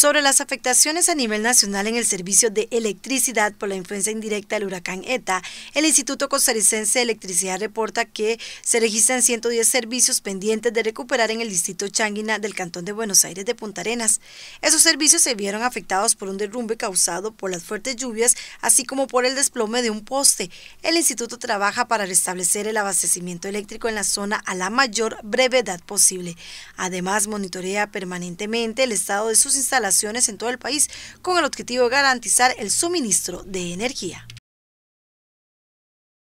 sobre las afectaciones a nivel nacional en el servicio de electricidad por la influencia indirecta del huracán ETA, el Instituto Costarricense de Electricidad reporta que se registran 110 servicios pendientes de recuperar en el distrito Changuina del Cantón de Buenos Aires de Punta Arenas. Esos servicios se vieron afectados por un derrumbe causado por las fuertes lluvias, así como por el desplome de un poste. El instituto trabaja para restablecer el abastecimiento eléctrico en la zona a la mayor brevedad posible. Además, monitorea permanentemente el estado de sus instalaciones en todo el país con el objetivo de garantizar el suministro de energía.